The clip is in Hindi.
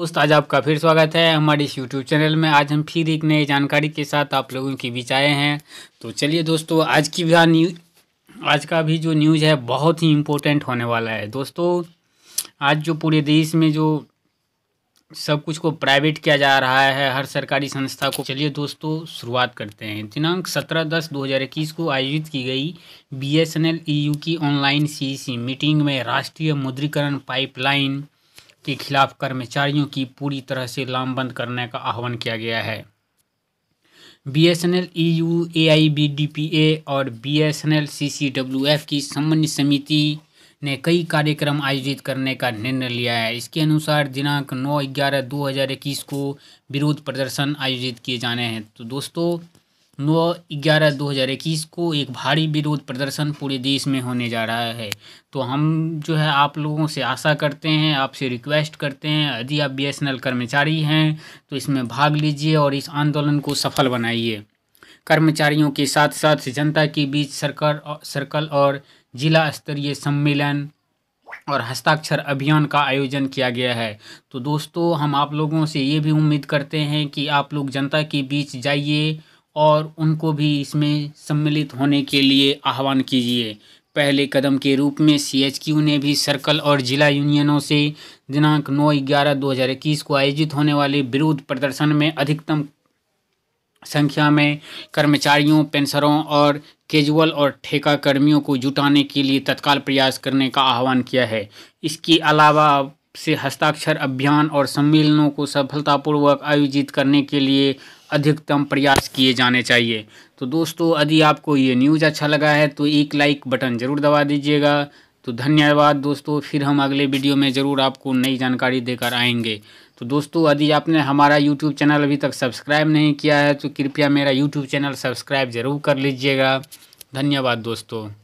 दोस्त आज आपका फिर स्वागत है हमारे इस यूट्यूब चैनल में आज हम फिर एक नई जानकारी के साथ आप लोगों के बीच आए हैं तो चलिए दोस्तों आज की भी न्यूज आज का भी जो न्यूज़ है बहुत ही इम्पोर्टेंट होने वाला है दोस्तों आज जो पूरे देश में जो सब कुछ को प्राइवेट किया जा रहा है हर सरकारी संस्था को चलिए दोस्तों शुरुआत करते हैं दिनांक सत्रह दस दो हज़ार इक्कीस को आयोजित की गई B S N L E U की ऑनलाइन सी सी मीटिंग में राष्ट्रीय मुद्रीकरण पाइपलाइन के खिलाफ कर्मचारियों की पूरी तरह से लामबंद करने का आह्वान किया गया है B S N L E U A I B D P A और B S N L C C W F की समन्वय समिति ने कई कार्यक्रम आयोजित करने का निर्णय लिया है इसके अनुसार दिनांक नौ ग्यारह दो हज़ार इक्कीस को विरोध प्रदर्शन आयोजित किए जाने हैं तो दोस्तों नौ ग्यारह दो हज़ार इक्कीस को एक भारी विरोध प्रदर्शन पूरे देश में होने जा रहा है तो हम जो है आप लोगों से आशा करते हैं आपसे रिक्वेस्ट करते हैं यदि आप बी कर्मचारी हैं तो इसमें भाग लीजिए और इस आंदोलन को सफल बनाइए कर्मचारियों के साथ साथ जनता के बीच सर्कल सर्कल और जिला स्तरीय सम्मेलन और हस्ताक्षर अभियान का आयोजन किया गया है तो दोस्तों हम आप लोगों से ये भी उम्मीद करते हैं कि आप लोग जनता के बीच जाइए और उनको भी इसमें सम्मिलित होने के लिए आह्वान कीजिए पहले कदम के रूप में सीएचक्यू ने भी सर्कल और जिला यूनियनों से दिनांक नौ ग्यारह दो हज़ार इक्कीस को आयोजित होने वाले विरोध प्रदर्शन में अधिकतम संख्या में कर्मचारियों पेंशनरों और केजुअल और ठेका कर्मियों को जुटाने के लिए तत्काल प्रयास करने का आह्वान किया है इसके अलावा से हस्ताक्षर अभियान और सम्मेलनों को सफलतापूर्वक आयोजित करने के लिए अधिकतम प्रयास किए जाने चाहिए तो दोस्तों यदि आपको ये न्यूज़ अच्छा लगा है तो एक लाइक बटन ज़रूर दबा दीजिएगा तो धन्यवाद दोस्तों फिर हम अगले वीडियो में ज़रूर आपको नई जानकारी देकर आएंगे तो दोस्तों यदि आपने हमारा यूट्यूब चैनल अभी तक सब्सक्राइब नहीं किया है तो कृपया मेरा यूट्यूब चैनल सब्सक्राइब ज़रूर कर लीजिएगा धन्यवाद दोस्तों